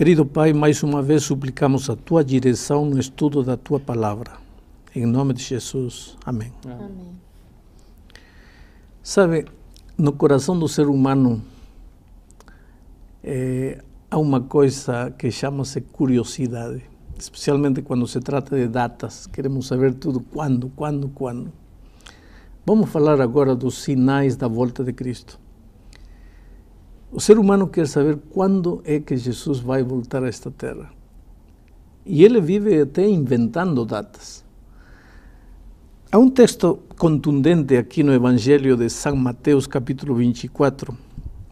Querido Pai, mais uma vez suplicamos a tua direção no estudo da tua palavra. Em nome de Jesus. Amém. Amém. Sabe, no coração do ser humano é, há uma coisa que chama-se curiosidade, especialmente quando se trata de datas. Queremos saber tudo quando, quando, quando. Vamos falar agora dos sinais da volta de Cristo. O ser humano quer saber quando é que Jesus vai voltar a esta terra. E ele vive até inventando datas. Há um texto contundente aqui no Evangelho de São Mateus, capítulo 24,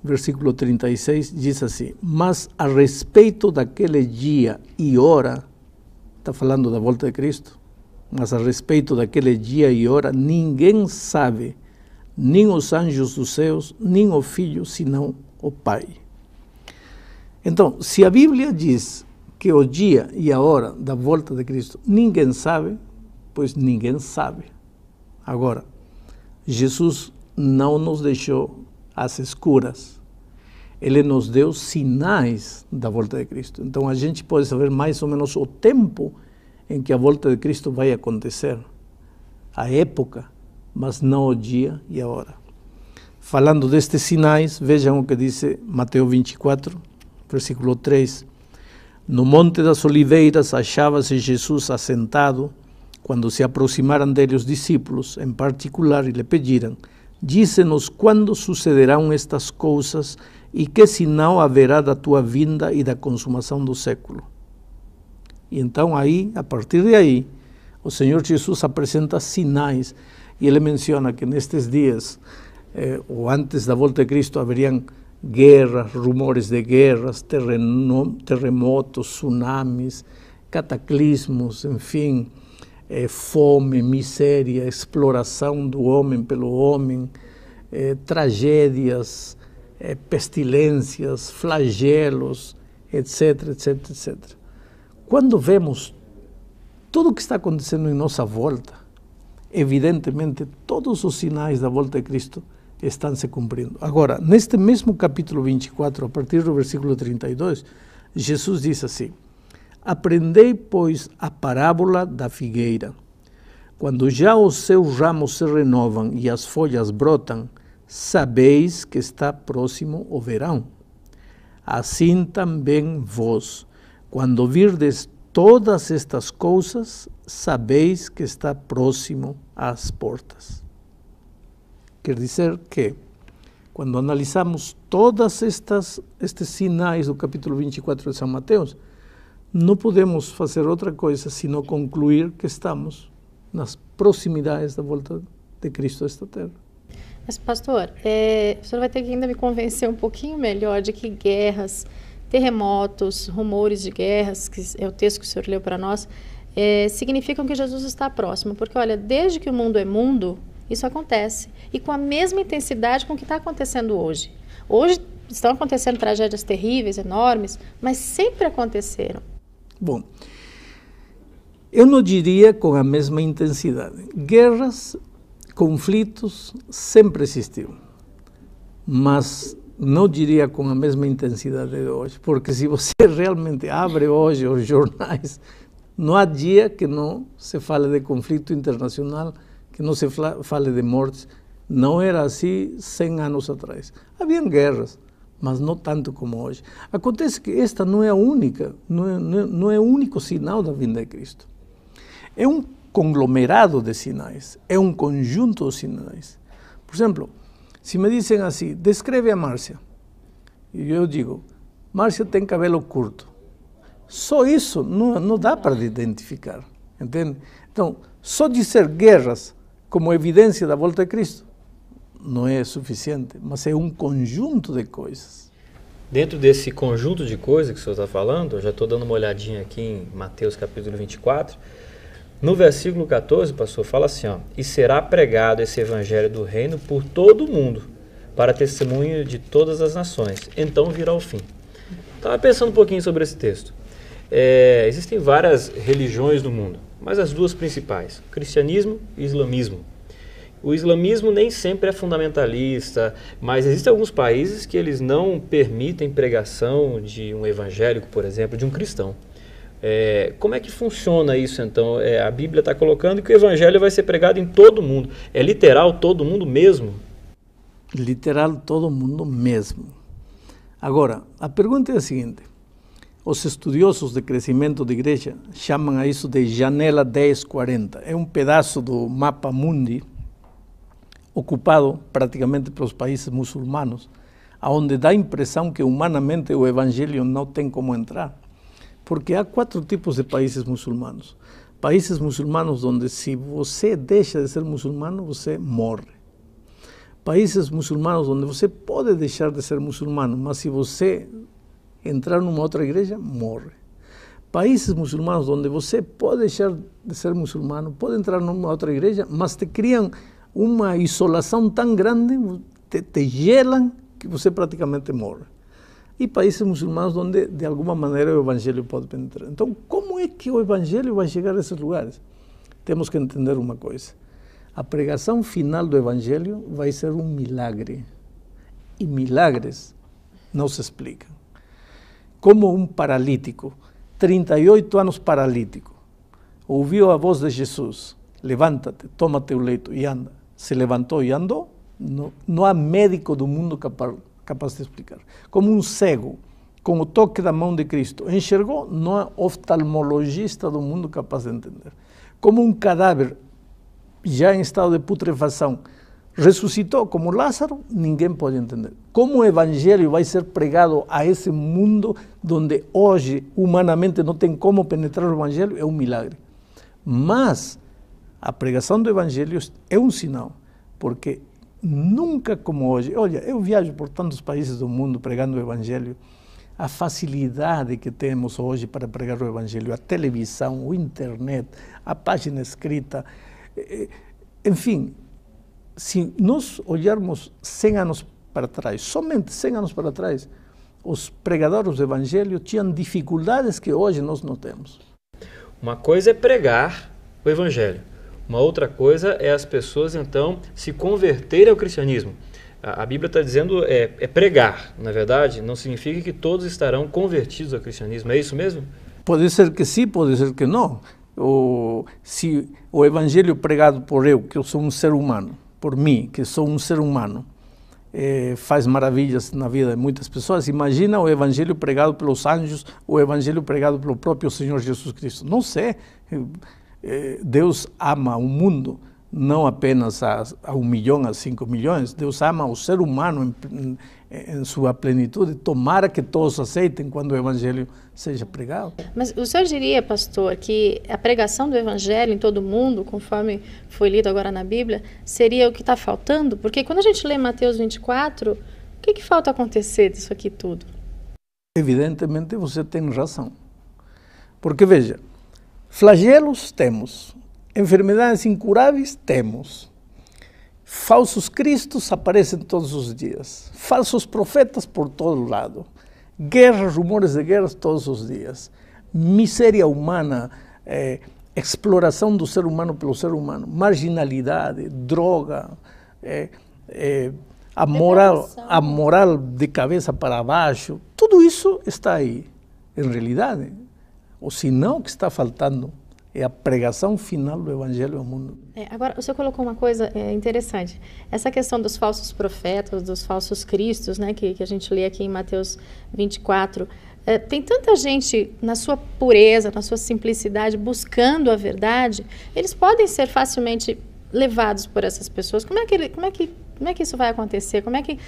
versículo 36, diz assim: Mas a respeito daquele dia e hora, está falando da volta de Cristo, mas a respeito daquele dia e hora, ninguém sabe, nem os anjos dos céus, nem o filho, senão o Pai. Então, se a Bíblia diz que o dia e a hora da volta de Cristo ninguém sabe, pois ninguém sabe. Agora, Jesus não nos deixou às escuras. Ele nos deu sinais da volta de Cristo. Então a gente pode saber mais ou menos o tempo em que a volta de Cristo vai acontecer, a época, mas não o dia e a hora. Falando destes sinais, vejam o que diz Mateus 24, versículo 3. No Monte das Oliveiras achava-se Jesus assentado, quando se aproximaram dele os discípulos, em particular, e lhe pediram: Dize-nos quando sucederão estas coisas e que sinal haverá da tua vinda e da consumação do século. E então, aí, a partir de aí, o Senhor Jesus apresenta sinais e ele menciona que nestes dias eh, ou antes da volta de Cristo, haveriam guerras, rumores de guerras, terremotos, tsunamis, cataclismos, enfim, eh, fome, miséria, exploração do homem pelo homem, eh, tragédias, eh, pestilências, flagelos, etc, etc, etc. Quando vemos tudo o que está acontecendo em nossa volta, evidentemente todos os sinais da volta de Cristo estão se cumprindo. Agora, neste mesmo capítulo 24, a partir do versículo 32, Jesus diz assim: Aprendei, pois, a parábola da figueira. Quando já os seus ramos se renovam e as folhas brotam, sabeis que está próximo o verão. Assim também vós, quando virdes todas estas coisas, sabeis que está próximo às portas. Quer dizer que, quando analisamos todas estas estes sinais do capítulo 24 de São Mateus, não podemos fazer outra coisa senão concluir que estamos nas proximidades da volta de Cristo a esta terra. Mas, pastor, é, o senhor vai ter que ainda me convencer um pouquinho melhor de que guerras, terremotos, rumores de guerras, que é o texto que o senhor leu para nós, é, significam que Jesus está próximo. Porque, olha, desde que o mundo é mundo, isso acontece. E com a mesma intensidade com o que está acontecendo hoje. Hoje estão acontecendo tragédias terríveis, enormes, mas sempre aconteceram. Bom, eu não diria com a mesma intensidade. Guerras, conflitos sempre existiu, mas não diria com a mesma intensidade de hoje, porque se você realmente abre hoje os jornais, não há dia que não se fale de conflito internacional que não se fale de mortes, não era assim 100 anos atrás. Havia guerras, mas não tanto como hoje. Acontece que esta não é a única, é, não é, não é o único sinal da vinda de Cristo. É um conglomerado de sinais, é um conjunto de sinais. Por exemplo, se me dizem assim, descreve a Márcia, e eu digo, Márcia tem cabelo curto. Só isso não, não dá para identificar, entende? Então, só dizer guerras como evidência da volta de Cristo. Não é suficiente, mas é um conjunto de coisas. Dentro desse conjunto de coisas que o senhor está falando, eu já estou dando uma olhadinha aqui em Mateus capítulo 24. No versículo 14, pastor, fala assim: ó, E será pregado esse evangelho do reino por todo o mundo, para testemunho de todas as nações. Então virá o fim. Estava pensando um pouquinho sobre esse texto. É, existem várias religiões no mundo mas as duas principais, cristianismo e islamismo. O islamismo nem sempre é fundamentalista, mas existem alguns países que eles não permitem pregação de um evangélico, por exemplo, de um cristão. É, como é que funciona isso então? É, a Bíblia está colocando que o evangelho vai ser pregado em todo mundo. É literal todo mundo mesmo? Literal todo mundo mesmo. Agora, a pergunta é a seguinte: os estudiosos de crescimento de igreja chamam a isso de janela 1040. É um pedaço do mapa mundi ocupado praticamente pelos países muçulmanos, aonde dá a impressão que humanamente o evangelho não tem como entrar, porque há quatro tipos de países muçulmanos. Países muçulmanos onde se você deixa de ser muçulmano, você morre. Países muçulmanos onde você pode deixar de ser muçulmano, mas se você entrar numa outra igreja, morre. Países muçulmanos onde você pode deixar de ser muçulmano, pode entrar numa outra igreja, mas te criam uma isolação tão grande, te, te gelam, que você praticamente morre. E países muçulmanos onde, de alguma maneira, o evangelho pode penetrar. Então, como é que o evangelho vai chegar a esses lugares? Temos que entender uma coisa. A pregação final do evangelho vai ser um milagre. E milagres não se explicam como um paralítico, 38 anos paralítico. Ouviu a voz de Jesus: Levanta-te, toma teu leito e anda. Se levantou e andou. Não, não há médico do mundo capaz, capaz de explicar. Como um cego, com o toque da mão de Cristo, enxergou, não há oftalmologista do mundo capaz de entender. Como um cadáver já em estado de putrefação, ressuscitou como Lázaro, ninguém pode entender. Como o evangelho vai ser pregado a esse mundo onde hoje humanamente não tem como penetrar o evangelho é um milagre. Mas a pregação do evangelho é um sinal, porque nunca como hoje. Olha, eu viajo por tantos países do mundo pregando o evangelho. A facilidade que temos hoje para pregar o evangelho, a televisão, o internet, a página escrita, eh, eh, enfim, se nós olharmos 100 anos para trás, somente 100 anos para trás, os pregadores do evangelho tinham dificuldades que hoje nós não temos. Uma coisa é pregar o evangelho, uma outra coisa é as pessoas então se converterem ao cristianismo. A, Bíblia está dizendo é, é, pregar, na verdade, não significa que todos estarão convertidos ao cristianismo, é isso mesmo? Pode ser que sim, pode ser que não. O, se o evangelho pregado por eu, que eu sou um ser humano, por mim, que sou um ser humano, eh, faz maravilhas na vida de muitas pessoas. Imagina o evangelho pregado pelos anjos, o evangelho pregado pelo próprio Senhor Jesus Cristo. Não sei. Eh, Deus ama o mundo não apenas a, a um milhão, a cinco milhões. Deus ama o ser humano em, em, em, sua plenitude. Tomara que todos aceitem quando o Evangelho seja pregado. Mas o senhor diria, pastor, que a pregação do Evangelho em todo mundo, conforme foi lido agora na Bíblia, seria o que está faltando? Porque quando a gente lê Mateus 24, o que, que falta acontecer disso aqui tudo? Evidentemente você tem razão. Porque veja, flagelos temos, Enfermidades incuráveis temos. Falsos cristos aparecem todos os dias. Falsos profetas por todo lado. Guerras, rumores de guerras todos os dias. Miséria humana, eh, exploração do ser humano pelo ser humano, marginalidade, droga, eh, eh, a, moral, a moral de cabeça para baixo. Tudo isso está aí, em realidade. O sinal que está faltando é a pregação final do Evangelho ao mundo. É, agora, o senhor colocou uma coisa é, interessante. Essa questão dos falsos profetas, dos falsos cristos, né, que, que a gente lê aqui em Mateus 24. É, tem tanta gente, na sua pureza, na sua simplicidade, buscando a verdade, eles podem ser facilmente levados por essas pessoas. Como é que, ele, como é que, como é que isso vai acontecer? Como é que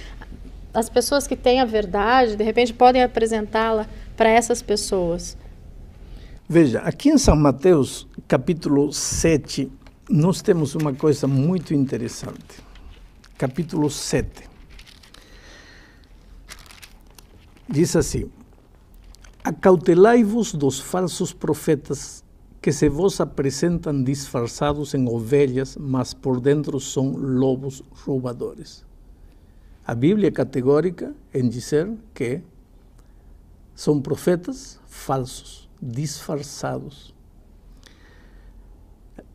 as pessoas que têm a verdade, de repente, podem apresentá-la para essas pessoas? Veja, aqui em São Mateus, capítulo 7, nós temos uma coisa muito interessante. Capítulo 7. Diz assim: Acautelai-vos dos falsos profetas que se vos apresentam disfarçados em ovelhas, mas por dentro são lobos roubadores. A Bíblia é categórica em dizer que são profetas falsos disfarçados.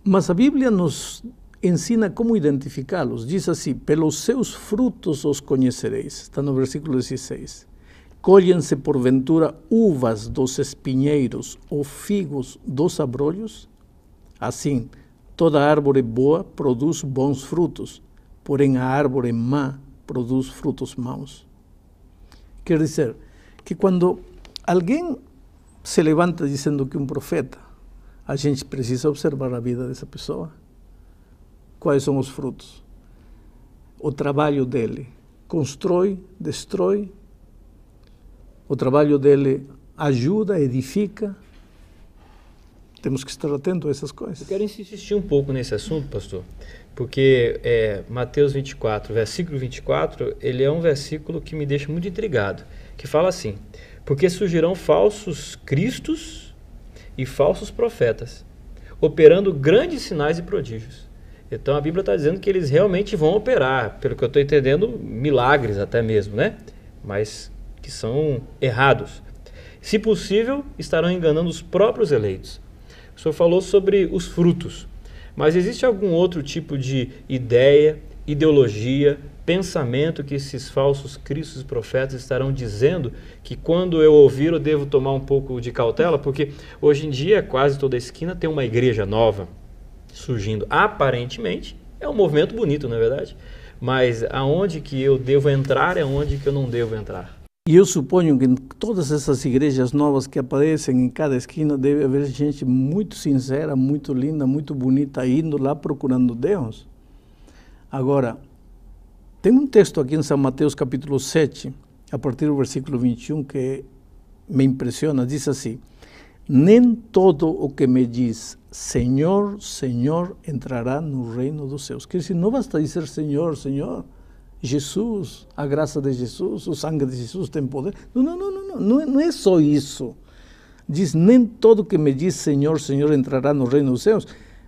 Mas a Bíblia nos ensina como identificá-los. Diz assim: pelos seus frutos os conhecereis. Está no versículo 16. Colhem-se porventura uvas dos espinheiros ou figos dos abrolhos? Assim, toda árvore boa produz bons frutos, porém a árvore má produz frutos maus. Quer dizer que quando alguém se levanta dizendo que um profeta, a gente precisa observar a vida dessa pessoa. Quais são os frutos? O trabalho dele constrói, destrói. O trabalho dele ajuda, edifica. Temos que estar atento a essas coisas. Eu quero insistir um pouco nesse assunto, pastor, porque é, Mateus 24, versículo 24, ele é um versículo que me deixa muito intrigado, que fala assim: porque surgirão falsos cristos e falsos profetas, operando grandes sinais e prodígios. Então a Bíblia está dizendo que eles realmente vão operar, pelo que eu estou entendendo, milagres até mesmo, né? Mas que são errados. Se possível, estarão enganando os próprios eleitos. O senhor falou sobre os frutos, mas existe algum outro tipo de ideia, ideologia, pensamento que esses falsos cristos e profetas estarão dizendo que quando eu ouvir eu devo tomar um pouco de cautela, porque hoje em dia quase toda esquina tem uma igreja nova surgindo. Aparentemente é um movimento bonito, não é verdade? Mas aonde que eu devo entrar é onde que eu não devo entrar. E eu suponho que em todas essas igrejas novas que aparecem em cada esquina deve haver gente muito sincera, muito linda, muito bonita indo lá procurando Deus. Agora, tem um texto aqui em São Mateus, capítulo 7, a partir do versículo 21, que me impressiona. Diz assim: Nem todo o que me diz Senhor, Senhor entrará no reino dos céus. Quer dizer, não basta dizer Senhor, Senhor. Jesus, a graça de Jesus, o sangue de Jesus tem poder. Não, não, não, não, não, é, é só isso. Diz: Nem todo que me diz Senhor, Senhor entrará no reino dos céus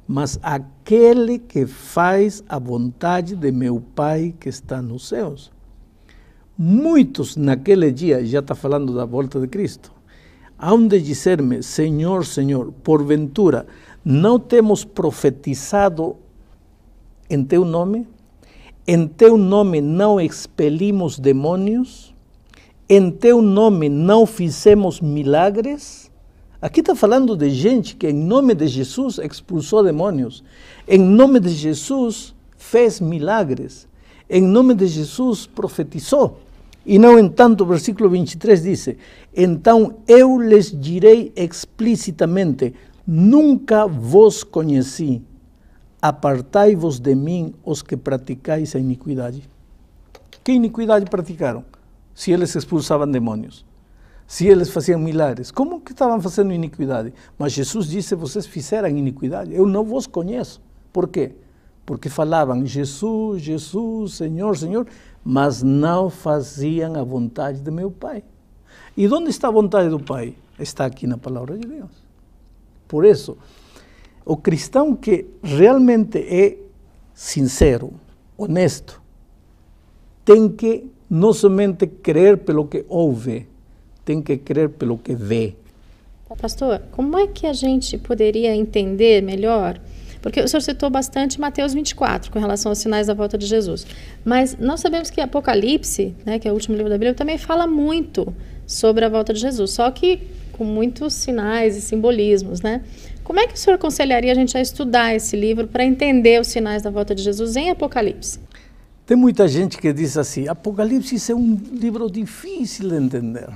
mas aquele que faz a vontade de meu Pai que está nos céus. Muitos naquele dia, já está falando da volta de Cristo, hão de dizer-me: Senhor, Senhor, porventura não temos profetizado em teu nome? Em teu nome não expelimos demônios? Em teu nome não fizemos milagres? Aqui está falando de gente que, em nome de Jesus, expulsou demônios. Em nome de Jesus, fez milagres. Em nome de Jesus, profetizou. E não entanto, o versículo 23 diz: Então eu lhes direi explicitamente: Nunca vos conheci. Apartai-vos de mim, os que praticais a iniquidade. Que iniquidade praticaram? Se eles expulsavam demônios se eles faziam milagres, como que estavam fazendo iniquidade? Mas Jesus disse: vocês fizeram iniquidade, eu não vos conheço. Por quê? Porque falavam Jesus, Jesus, Senhor, Senhor, mas não faziam a vontade de meu Pai. E onde está a vontade do Pai? Está aqui na palavra de Deus. Por isso, o cristão que realmente é sincero, honesto, tem que não somente crer pelo que ouve, tem que crer pelo que vê. Tá, pastor, como é que a gente poderia entender melhor? Porque o senhor citou bastante Mateus 24 com relação aos sinais da volta de Jesus. Mas nós sabemos que Apocalipse, né, que é o último livro da Bíblia, também fala muito sobre a volta de Jesus, só que com muitos sinais e simbolismos, né? Como é que o senhor aconselharia a gente a estudar esse livro para entender os sinais da volta de Jesus em Apocalipse? Tem muita gente que diz assim: Apocalipse é um livro difícil de entender.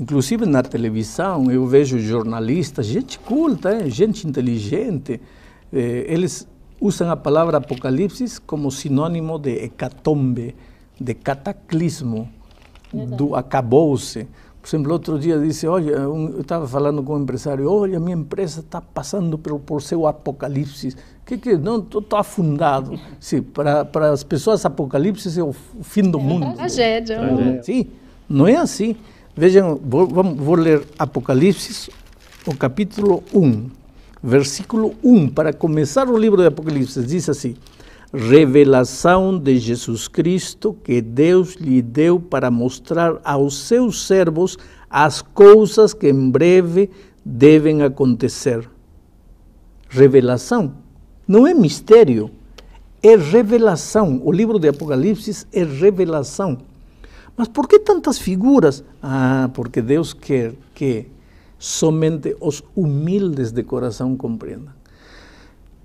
Inclusive na televisão eu vejo jornalistas, gente culta, hein? gente inteligente, eh, eles usam a palavra apocalipse como sinônimo de hecatombe, de cataclismo, Verdade. do acabou-se. Por exemplo, outro dia disse, olha, um, eu estava falando com um empresário, olha, minha empresa está passando por, por seu apocalipse. que que Não, estou afundado. Sim, para as pessoas, apocalipse é o fim do é mundo. Tragédia. É Sim, não é assim. Vejam, vou, vou ler Apocalipse, o capítulo 1, versículo 1. Para começar o livro de Apocalipse, diz assim: Revelação de Jesus Cristo que Deus lhe deu para mostrar aos seus servos as coisas que em breve devem acontecer. Revelação não é mistério, é revelação. O livro de Apocalipse é revelação. Mas por que tantas figuras? Ah, porque Deus quer que somente os humildes de coração compreendam.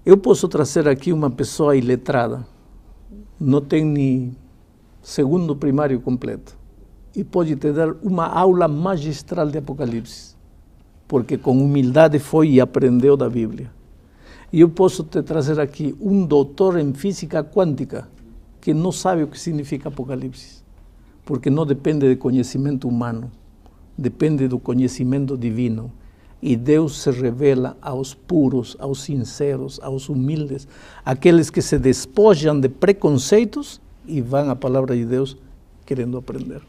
Eu posso trazer aqui uma pessoa iletrada, não tem nem segundo primário completo, e pode te dar uma aula magistral de Apocalipse, porque com humildade foi e aprendeu da Bíblia. E eu posso te trazer aqui um doutor em física quântica que não sabe o que significa Apocalipse porque não depende de conhecimento humano, depende do conhecimento divino. E Deus se revela aos puros, aos sinceros, aos humildes, aqueles que se despojam de preconceitos e vão à palavra de Deus querendo aprender.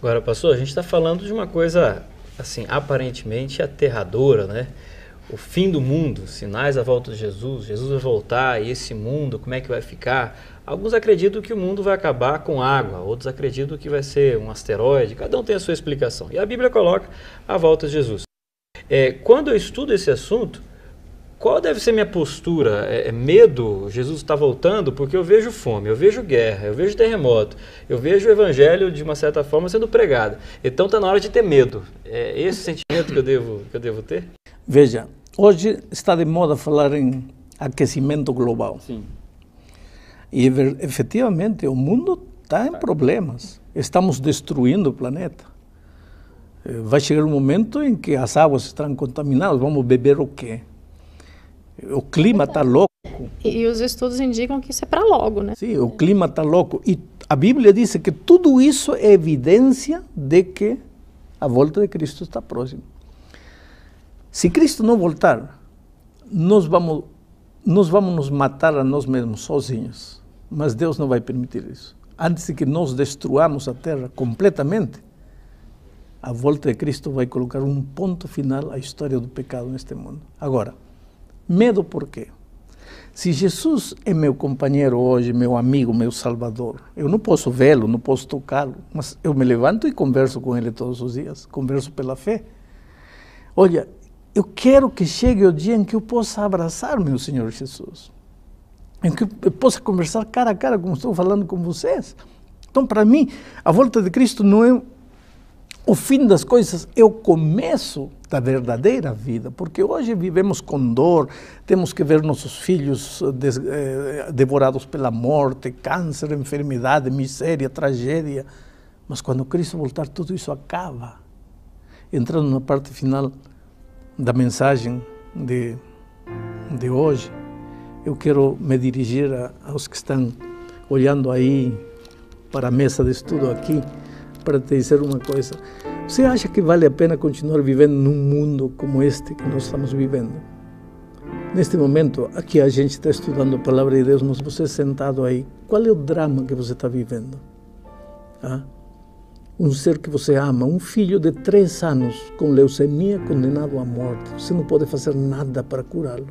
Agora, pastor, a gente está falando de uma coisa, assim, aparentemente aterradora, né? O fim do mundo, sinais à volta de Jesus, Jesus vai voltar, e esse mundo, como é que vai ficar? Alguns acreditam que o mundo vai acabar com água, outros acreditam que vai ser um asteroide, cada um tem a sua explicação. E a Bíblia coloca a volta de Jesus. É, quando eu estudo esse assunto, qual deve ser minha postura? É, é medo? Jesus está voltando? Porque eu vejo fome, eu vejo guerra, eu vejo terremoto, eu vejo o evangelho de uma certa forma sendo pregado. Então está na hora de ter medo. É esse sentimento que eu devo, que eu devo ter? Veja, hoje está de moda falar em aquecimento global. Sim. E efetivamente o mundo está em tá. problemas. Estamos destruindo o planeta. Eh, vai chegar um momento em que as águas estão contaminadas. Vamos beber o quê? O clima está então, louco. E os estudos indicam que isso é para logo, né? Sim, o clima está louco. E a Bíblia diz que tudo isso é evidência de que a volta de Cristo está próxima. Se Cristo não voltar, nós vamos, nós vamos nos matar a nós mesmos sozinhos. Mas Deus não vai permitir isso. Antes de que nós destruamos a terra completamente, a volta de Cristo vai colocar um ponto final à história do pecado neste mundo. Agora, medo por quê? Se Jesus é meu companheiro hoje, meu amigo, meu salvador, eu não posso vê-lo, não posso tocá-lo, mas eu me levanto e converso com ele todos os dias, converso pela fé. Olha, eu quero que chegue o dia em que eu possa abraçar meu Senhor Jesus em que eu possa conversar cara a cara, como estou falando com vocês. Então, para mim, a volta de Cristo não é o fim das coisas, é o começo da verdadeira vida, porque hoje vivemos com dor, temos que ver nossos filhos eh, eh, devorados pela morte, câncer, enfermidade, miséria, tragédia. Mas quando Cristo voltar, tudo isso acaba. Entrando na parte final da mensagem de, de hoje, eu quero me dirigir a, aos que estão olhando aí para a mesa de estudo aqui para te dizer uma coisa. Você acha que vale a pena continuar vivendo num mundo como este que nós estamos vivendo? Neste momento, aqui a gente está estudando a palavra de Deus, mas você sentado aí, qual é o drama que você está vivendo? Ah? Um ser que você ama, um filho de três anos com leucemia condenado à morte, você não pode fazer nada para curá-lo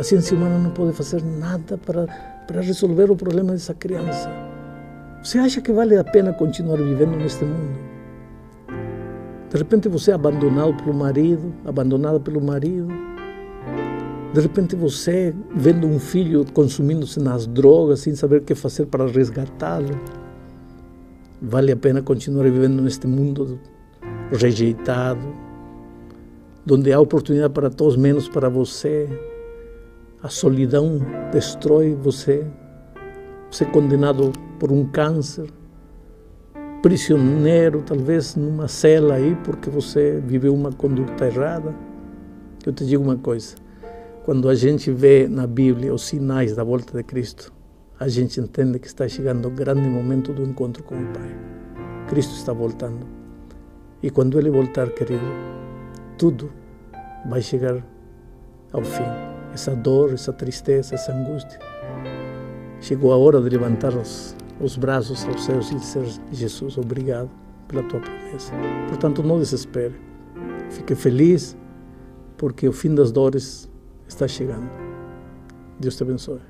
a ciência humana não pode fazer nada para, para resolver o problema dessa criança. Você acha que vale a pena continuar vivendo neste mundo? De repente você é abandonado pelo marido, abandonada pelo marido. De repente você vendo um filho consumindo-se nas drogas sem saber o que fazer para resgatá-lo. Vale a pena continuar vivendo neste mundo rejeitado, onde há oportunidade para todos menos para você, a solidão destrói você, você é condenado por um câncer, prisioneiro talvez numa cela aí porque você viveu uma conduta errada. Eu te digo uma coisa, quando a gente vê na Bíblia os sinais da volta de Cristo, a gente entende que está chegando o grande momento do encontro com o Pai. Cristo está voltando. E quando Ele voltar, querido, tudo vai chegar ao fim essa dor, essa tristeza, essa angústia. Chegou a hora de levantar os, os braços aos céus e dizer: Jesus, obrigado pela tua promessa. Portanto, não desespere. Fique feliz, porque o fim das dores está chegando. Deus te abençoe.